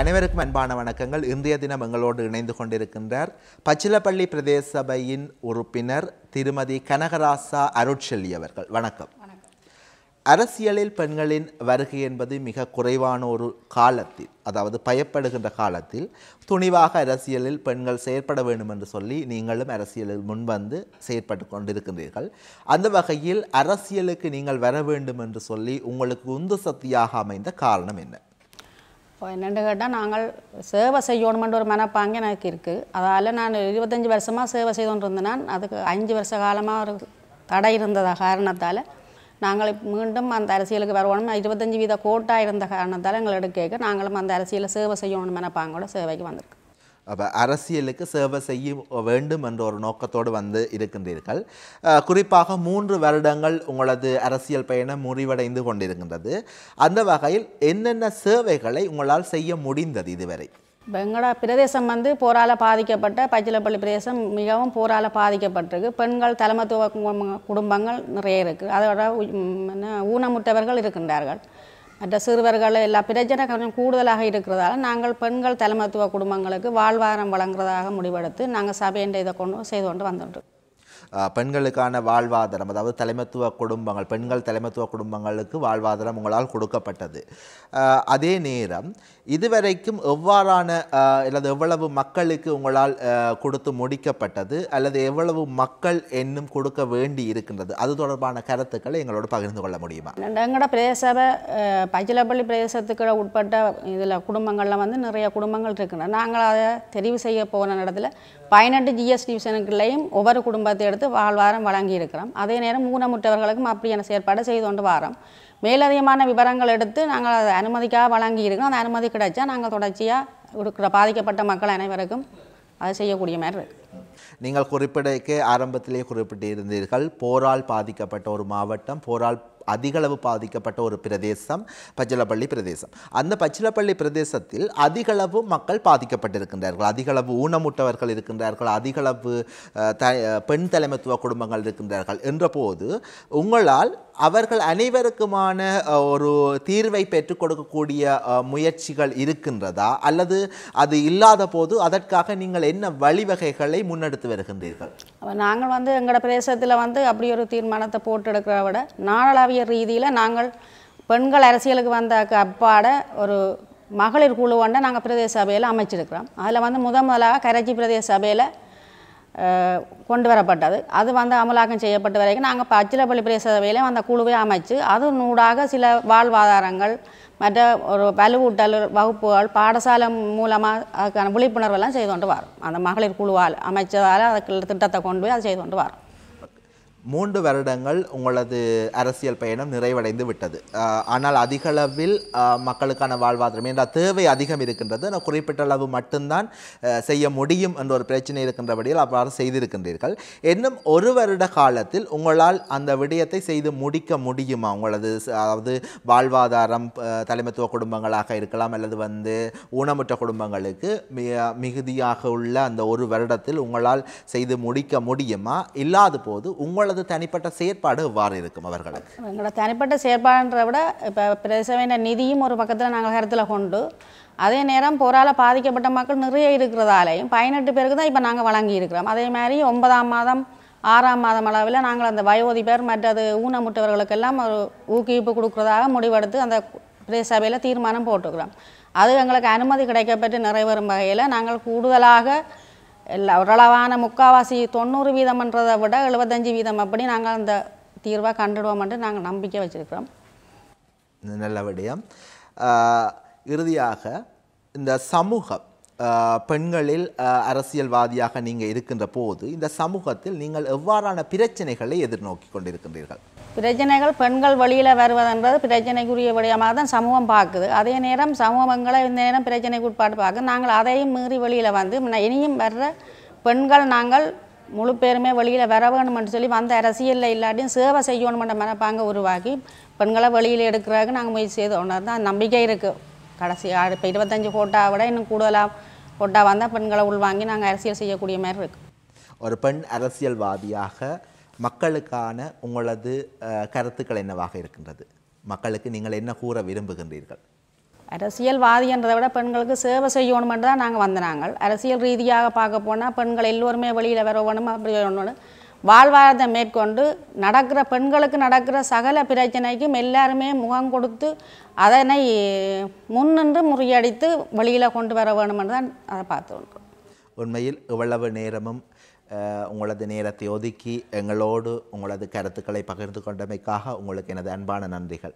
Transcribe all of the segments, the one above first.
அனைவருக்கும் அன்பான வணக்கங்கள் இந்திய தினம் எங்களோடு இணைந்து கொண்டிருக்கின்றார் பச்சிலப்பள்ளி பிரதேச சபையின் உறுப்பினர் திருமதி கனகராசா அருட்செல்லி அவர்கள் வணக்கம் அரசியலில் பெண்களின் வருகை என்பது மிக குறைவான ஒரு காலத்தில் அதாவது பயப்படுகின்ற காலத்தில் துணிவாக அரசியலில் பெண்கள் செயற்பட வேண்டும் என்று சொல்லி நீங்களும் அரசியலில் முன்வந்து செயற்பட்டு கொண்டிருக்கின்றீர்கள் அந்த வகையில் அரசியலுக்கு நீங்கள் வர வேண்டும் என்று சொல்லி உங்களுக்கு உந்து சக்தியாக அமைந்த காரணம் என்ன இப்போ என்னென்னு கேட்டால் நாங்கள் சேவை செய்யணுமென்ற ஒரு மனப்பாங்க எனக்கு இருக்குது அதால் நான் இருபத்தஞ்சி வருஷமாக சேவை செய்தோன்னு இருந்தேன்னா அதுக்கு அஞ்சு வருஷ காலமாக ஒரு தடை இருந்ததா காரணத்தால் நாங்கள் மீண்டும் அந்த அரசியலுக்கு வரணும் இருபத்தஞ்சி வீத கோட்டாக இருந்த காரணத்தால் எங்களை எடுக்க நாங்களும் அந்த அரசியலை சேவை செய்யணும் மனப்பாங்கோட சேவைக்கு வந்திருக்கு அப்போ அரசியலுக்கு சேவை செய்ய வேண்டும் என்ற ஒரு நோக்கத்தோடு வந்து இருக்கின்றீர்கள் குறிப்பாக மூன்று வருடங்கள் உங்களது அரசியல் பயணம் முடிவடைந்து கொண்டிருக்கின்றது அந்த வகையில் என்னென்ன சேவைகளை உங்களால் செய்ய முடிந்தது இதுவரை எங்களோட பிரதேசம் வந்து போரால் பாதிக்கப்பட்ட பச்சிலப்பள்ளி பிரதேசம் மிகவும் போரால் பாதிக்கப்பட்டிருக்கு பெண்கள் தலைமத்துவ குடும்பங்கள் நிறைய இருக்குது அதோட ஊனமுட்டவர்கள் இருக்கின்றார்கள் மற்ற சிறுவர்கள் எல்லா பிரச்சனை கொஞ்சம் கூடுதலாக இருக்கிறதால நாங்கள் பெண்கள் தலைமத்துவ குடும்பங்களுக்கு வாழ்வாரம் வழங்குறதாக முடிவெடுத்து நாங்கள் சபையின் இதை கொண்டு செய்து கொண்டு வந்துட்டோம் பெண்களுக்கான வாழ்வாதாரம் அதாவது தலைமத்துவ குடும்பங்கள் பெண்கள் தலைமத்துவ குடும்பங்களுக்கு வாழ்வாதாரம் உங்களால் கொடுக்கப்பட்டது அதே நேரம் இதுவரைக்கும் எவ்வாறான அல்லது எவ்வளவு மக்களுக்கு உங்களால் கொடுத்து முடிக்கப்பட்டது அல்லது எவ்வளவு மக்கள் என்னும் கொடுக்க வேண்டி இருக்கின்றது அது தொடர்பான கருத்துக்களை எங்களோட பகிர்ந்து கொள்ள முடியுமா எங்களோட பிரதேச பச்சிலப்பள்ளி பிரதேசத்துக்கு உட்பட்ட இதில் குடும்பங்களில் வந்து நிறைய குடும்பங்கள் இருக்கின்றன நாங்கள் அதை தெரிவு செய்ய போன இடத்துல பதினெட்டு ஜிஎஸ் டிவிஷனுக்குள்ளேயும் ஒவ்வொரு குடும்பத்தில் எடுத்து வாழ்வாரம் வழங்கியிருக்கிறோம் அதே நேரம் ஊனமுற்றவர்களுக்கும் அப்படியான செயற்பாடு செய்து கொண்டு வாரம் மேலதிகமான விவரங்கள் எடுத்து நாங்கள் அதை அனுமதிக்காக வழங்கியிருக்கோம் அந்த அனுமதி கிடைச்சா நாங்கள் தொடர்ச்சியாக கொடுக்குற பாதிக்கப்பட்ட மக்கள் அனைவருக்கும் அதை செய்யக்கூடிய மாதிரி இருக்கு நீங்கள் குறிப்பிடக்க ஆரம்பத்திலே குறிப்பிட்டிருந்தீர்கள் போரால் பாதிக்கப்பட்ட ஒரு மாவட்டம் போரால் அதிகளவு பாதிக்கப்பட்ட ஒரு பிரதேசம் பச்சிலப்பள்ளி பிரதேசம் அந்த பச்சிலப்பள்ளி பிரதேசத்தில் அதிகளவு மக்கள் பாதிக்கப்பட்டிருக்கின்றார்கள் அதிகளவு ஊனமுட்டவர்கள் இருக்கின்றார்கள் அதிகளவு த பெண் தலைமைத்துவ குடும்பங்கள் இருக்கின்றார்கள் என்றபோது உங்களால் அவர்கள் அனைவருக்குமான ஒரு தீர்வை பெற்றுக் கொடுக்கக்கூடிய முயற்சிகள் இருக்கின்றதா அல்லது அது இல்லாத போது அதற்காக நீங்கள் என்ன வழிவகைகளை முன்னெடுத்து வருகின்றீர்கள் நாங்கள் வந்து எங்களோட பிரதேசத்தில் வந்து அப்படி ஒரு தீர்மானத்தை போட்டு எடுக்கிறத விட நாடளாவிய ரீதியில் நாங்கள் பெண்கள் அரசியலுக்கு வந்த அப்பாட ஒரு மகளிர் குழு ஒன்றை நாங்கள் பிரதேச சபையில் அமைச்சிருக்கிறோம் அதில் வந்து முத முதலாக கரைச்சி பிரதேச சபையில் கொண்டு வரப்பட்டது அது வந்து அமலாக்கம் செய்யப்பட்ட வரைக்கும் நாங்கள் பச்சிலப்பள்ளி பிரதேசவையிலும் அந்த குழுவை அமைச்சு அது நூடாக சில வாழ்வாதாரங்கள் மற்ற ஒரு வலுவூட்டல் வகுப்புகள் பாடசாலை மூலமாக அதுக்கான விழிப்புணர்வெல்லாம் செய்து கொண்டு வரும் அந்த மகளிர் குழுவால் அமைச்சதால் அதுக்கு திட்டத்தை கொண்டு போய் அதை செய்து கொண்டு வரும் மூன்று வருடங்கள் உங்களது அரசியல் பயணம் நிறைவடைந்து விட்டது ஆனால் அதிகளவில் மக்களுக்கான வாழ்வாதாரம் என்ற தேவை அதிகம் இருக்கின்றது நான் குறிப்பிட்ட அளவு மட்டும்தான் செய்ய முடியும் என்ற ஒரு பிரச்சனை இருக்கின்றபடியில் அவ்வாறு செய்திருக்கின்றீர்கள் இன்னும் ஒரு வருட காலத்தில் உங்களால் அந்த விடயத்தை செய்து முடிக்க முடியுமா உங்களது அதாவது வாழ்வாதாரம் தலைமைத்துவ குடும்பங்களாக இருக்கலாம் அல்லது வந்து ஊனமுற்ற குடும்பங்களுக்கு மிகுதியாக உள்ள அந்த ஒரு வருடத்தில் உங்களால் செய்து முடிக்க முடியுமா இல்லாத போது உங்களது உங்களது தனிப்பட்ட செயற்பாடு எவ்வாறு இருக்கும் அவர்களுக்கு எங்களோட தனிப்பட்ட செயற்பாடுன்றத விட இப்போ பிரதேச நிதியும் ஒரு பக்கத்தில் நாங்கள் கருத்தில் கொண்டு அதே நேரம் போரால் பாதிக்கப்பட்ட மக்கள் நிறைய இருக்கிறதாலையும் பதினெட்டு பேருக்கு தான் இப்போ நாங்கள் வழங்கி இருக்கிறோம் அதே மாதிரி ஒன்பதாம் மாதம் ஆறாம் மாதம் அளவில் நாங்கள் அந்த வயோதி மற்ற மற்றது ஊனமுட்டவர்களுக்கெல்லாம் ஒரு ஊக்குவிப்பு கொடுக்குறதாக முடிவெடுத்து அந்த பிரதேச சபையில் தீர்மானம் போட்டுக்கிறோம் அது எங்களுக்கு அனுமதி கிடைக்கப்பட்டு நிறைவேறும் வகையில் நாங்கள் கூடுதலாக எல்லா ஓரளவான முக்காவாசி தொண்ணூறு வீதம்ன்றதை விட எழுபத்தஞ்சி வீதம் அப்படி நாங்கள் அந்த தீர்வாக கண்டுடுவோம்ன்ட்டு நாங்கள் நம்பிக்கை வச்சுருக்கிறோம் நல்ல விடயம் இறுதியாக இந்த சமூகம் பெண்களில் அரசியல்வாதியாக நீங்கள் இருக்கின்ற போது இந்த சமூகத்தில் நீங்கள் எவ்வாறான பிரச்சனைகளை எதிர்நோக்கி கொண்டிருக்கின்றீர்கள் பிரச்சனைகள் பெண்கள் வழியில் வருவதென்பது பிரச்சனைக்குரிய விடயமாக தான் சமூகம் பார்க்குது அதே நேரம் சமூகங்களை இந்த நேரம் பிரச்சனைக்கு உட்பாடு பார்க்க நாங்கள் அதையும் மீறி வெளியில் வந்து இனியும் வர்ற பெண்கள் நாங்கள் முழு பேருமே வெளியில் வர வேணுமென்று சொல்லி வந்த அரசியலில் இல்லாட்டியும் சேவை செய்யணுமென்ற மனப்பாங்க உருவாக்கி பெண்களை வெளியில் எடுக்கிறாங்க நாங்கள் முயற்சி செய்தோம் தான் நம்பிக்கை இருக்குது கடைசி இப்போ இருபத்தஞ்சி கோட்டா விட இன்னும் கூடுதலாக கொண்டா வந்தால் பெண்களை உள்வாங்கி நாங்கள் அரசியல் செய்யக்கூடிய மாதிரி இருக்கு ஒரு பெண் அரசியல்வாதியாக மக்களுக்கான உங்களது கருத்துக்கள் என்னவாக இருக்கின்றது மக்களுக்கு நீங்கள் என்ன கூற விரும்புகின்றீர்கள் அரசியல்வாதின்றதை விட பெண்களுக்கு சேவை என்று தான் நாங்கள் வந்தனாங்க அரசியல் ரீதியாக பார்க்க போனால் பெண்கள் எல்லோருமே வெளியில் வரணும் அப்படி ஒன்று வாழ்வாதாரத்தை மேற்கொண்டு நடக்கிற பெண்களுக்கு நடக்கிற சகல பிரச்சனைக்கும் எல்லாருமே முகம் கொடுத்து அதனை முன்னின்று முறியடித்து வெளியில் கொண்டு வர வேணுமென்று தான் அதை பார்த்து உண்மையில் இவ்வளவு நேரமும் உங்களது நேரத்தை ஒதுக்கி எங்களோடு உங்களது கருத்துக்களை பகிர்ந்து கொண்டமைக்காக உங்களுக்கு எனது அன்பான நன்றிகள்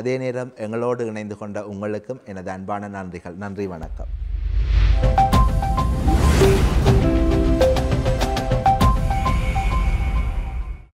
அதே நேரம் எங்களோடு இணைந்து கொண்ட உங்களுக்கும் எனது அன்பான நன்றிகள் நன்றி வணக்கம்